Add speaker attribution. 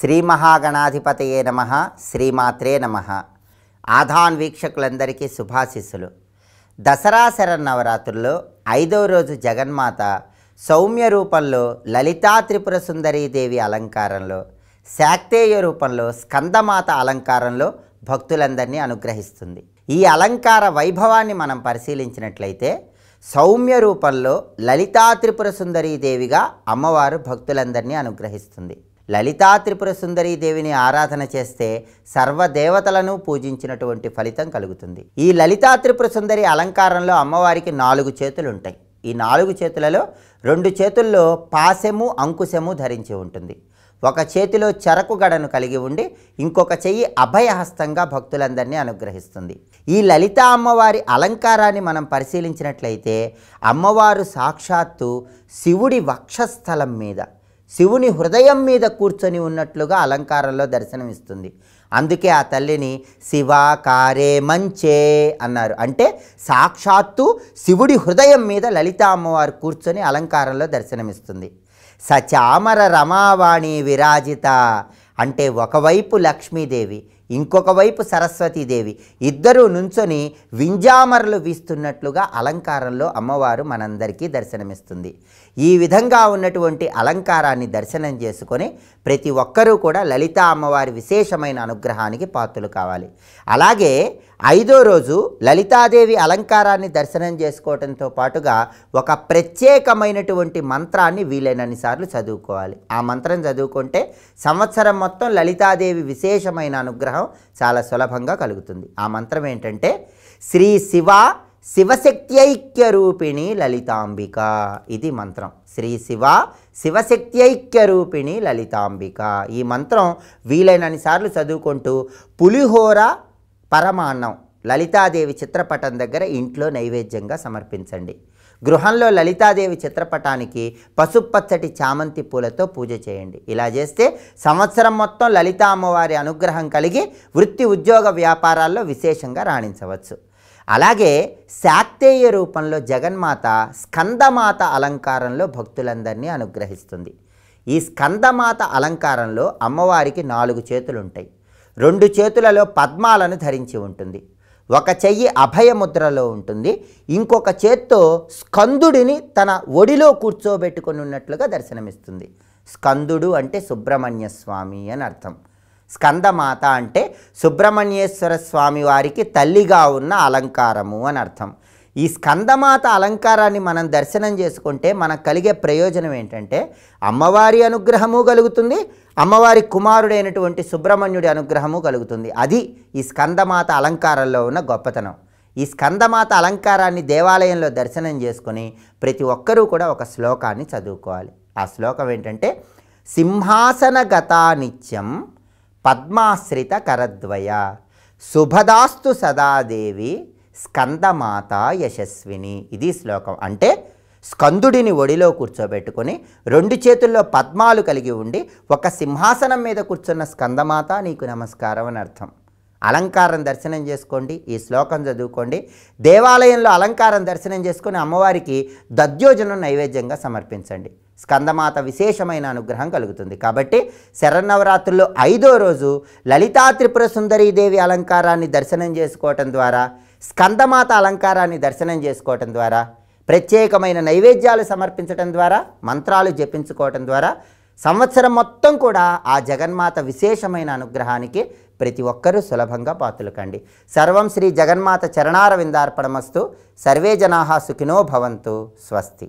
Speaker 1: శ్రీ మహాగణాధిపతయే నమ శ్రీమాత్రే నమ ఆధాన్ వీక్షకులందరికీ శుభాశిస్సులు దసరా నవరాత్రుల్లో ఐదవ రోజు జగన్మాత సౌమ్య రూపంలో లలితా త్రిపుర సుందరీదేవి అలంకారంలో శాక్తేయ రూపంలో స్కందమాత అలంకారంలో భక్తులందరినీ అనుగ్రహిస్తుంది ఈ అలంకార వైభవాన్ని మనం పరిశీలించినట్లయితే సౌమ్య రూపంలో లలితా త్రిపుర సుందరీదేవిగా అమ్మవారు భక్తులందరినీ అనుగ్రహిస్తుంది లలితా త్రిపుర సుందరీ దేవిని ఆరాధన చేస్తే సర్వదేవతలను పూజించినటువంటి ఫలితం కలుగుతుంది ఈ లలితా త్రిపుర సుందరి అలంకారంలో అమ్మవారికి నాలుగు చేతులు ఉంటాయి ఈ నాలుగు చేతులలో రెండు చేతుల్లో పాశము అంకుశము ధరించి ఉంటుంది ఒక చేతిలో చెరకు గడను కలిగి ఉండి ఇంకొక చెయ్యి అభయహస్తంగా భక్తులందరినీ అనుగ్రహిస్తుంది ఈ లలిత అమ్మవారి అలంకారాన్ని మనం పరిశీలించినట్లయితే అమ్మవారు సాక్షాత్తు శివుడి వక్షస్థలం మీద శివుని హృదయం మీద కూర్చొని ఉన్నట్లుగా అలంకారంలో దర్శనమిస్తుంది అందుకే ఆ తల్లిని శివాకారే మంచే అన్నారు అంటే సాక్షాత్తు శివుడి హృదయం మీద లలిత అమ్మవారు కూర్చొని అలంకారంలో దర్శనమిస్తుంది సచామర రమావాణి విరాజిత అంటే ఒకవైపు లక్ష్మీదేవి ఇంకొక వైపు సరస్వతీదేవి ఇద్దరూ నుంచొని వింజామరలు వీస్తున్నట్లుగా అలంకారంలో అమ్మవారు మనందరికీ దర్శనమిస్తుంది ఈ విధంగా ఉన్నటువంటి అలంకారాన్ని దర్శనం చేసుకొని ప్రతి ఒక్కరూ కూడా లలిత అమ్మవారి విశేషమైన అనుగ్రహానికి పాత్రలు కావాలి అలాగే ఐదో రోజు లలితాదేవి అలంకారాన్ని దర్శనం చేసుకోవడంతో పాటుగా ఒక ప్రత్యేకమైనటువంటి మంత్రాన్ని వీలైనన్ని సార్లు చదువుకోవాలి ఆ మంత్రం చదువుకుంటే సంవత్సరం మొత్తం లలితాదేవి విశేషమైన అనుగ్రహం చాలా సులభంగా కలుగుతుంది ఆ మంత్రం ఏంటంటే శ్రీ శివ రూపిణి లలితాంబిక ఇది మంత్రం శ్రీ శివ రూపిణి లలితాంబిక ఈ మంత్రం వీలైనన్ని సార్లు చదువుకుంటూ పులిహోర పరమాన్నం లలితాదేవి చిత్రపటం దగ్గర ఇంట్లో నైవేద్యంగా సమర్పించండి గృహంలో లలితాదేవి చిత్రపటానికి పసుపచ్చటి చామంతి పూలతో పూజ చేయండి ఇలా చేస్తే సంవత్సరం మొత్తం లలితా అమ్మవారి అనుగ్రహం కలిగి వృత్తి ఉద్యోగ వ్యాపారాల్లో విశేషంగా రాణించవచ్చు అలాగే శాక్తేయ రూపంలో జగన్మాత స్కందమాత అలంకారంలో భక్తులందరినీ అనుగ్రహిస్తుంది ఈ స్కందమాత అలంకారంలో అమ్మవారికి నాలుగు చేతులుంటాయి రెండు చేతులలో పద్మాలను ధరించి ఉంటుంది ఒక చెయ్యి అభయముద్రలో ఉంటుంది ఇంకొక చేత్తో స్కందుడిని తన ఒడిలో కూర్చోబెట్టుకొని ఉన్నట్లుగా దర్శనమిస్తుంది స్కందుడు అంటే సుబ్రహ్మణ్య స్వామి అని అర్థం స్కందమాత అంటే సుబ్రహ్మణ్యేశ్వర స్వామి వారికి తల్లిగా ఉన్న అలంకారము అని అర్థం ఈ స్కందమాత అలంకారాన్ని మనం దర్శనం చేసుకుంటే మనకు కలిగే ప్రయోజనం ఏంటంటే అమ్మవారి అనుగ్రహము కలుగుతుంది అమ్మవారి కుమారుడైనటువంటి సుబ్రహ్మణ్యుడి అనుగ్రహము కలుగుతుంది అది ఈ స్కందమాత అలంకారంలో ఉన్న గొప్పతనం ఈ స్కందమాత అలంకారాన్ని దేవాలయంలో దర్శనం చేసుకుని ప్రతి ఒక్కరూ కూడా ఒక శ్లోకాన్ని చదువుకోవాలి ఆ శ్లోకం ఏంటంటే సింహాసన నిత్యం పద్మాశ్రిత కరద్వయ శుభదాస్తు సదాదేవి స్కందమాత యశస్విని ఇది శ్లోకం అంటే స్కందుడిని ఒడిలో కూర్చోబెట్టుకొని రెండు చేతుల్లో పద్మాలు కలిగి ఉండి ఒక సింహాసనం మీద కూర్చున్న స్కందమాత నీకు నమస్కారం అని అర్థం అలంకారం దర్శనం చేసుకోండి ఈ శ్లోకం చదువుకోండి దేవాలయంలో అలంకారం దర్శనం చేసుకుని అమ్మవారికి దద్యోజనం నైవేద్యంగా సమర్పించండి స్కందమాత విశేషమైన అనుగ్రహం కలుగుతుంది కాబట్టి శరన్నవరాత్రుల్లో ఐదో రోజు లలితా త్రిపుర సుందరీదేవి అలంకారాన్ని దర్శనం చేసుకోవటం ద్వారా స్కందమాత అలంకారాన్ని దర్శనం చేసుకోవటం ద్వారా ప్రత్యేకమైన నైవేద్యాలు సమర్పించడం ద్వారా మంత్రాలు జపించుకోవటం ద్వారా సంవత్సరం మొత్తం కూడా ఆ జగన్మాత విశేషమైన అనుగ్రహానికి ప్రతి ఒక్కరూ సులభంగా పాతులకండి సర్వం శ్రీ జగన్మాత చరణారవిందార్పణమస్తు సర్వే జనా సుఖినో భవంతు స్వస్తి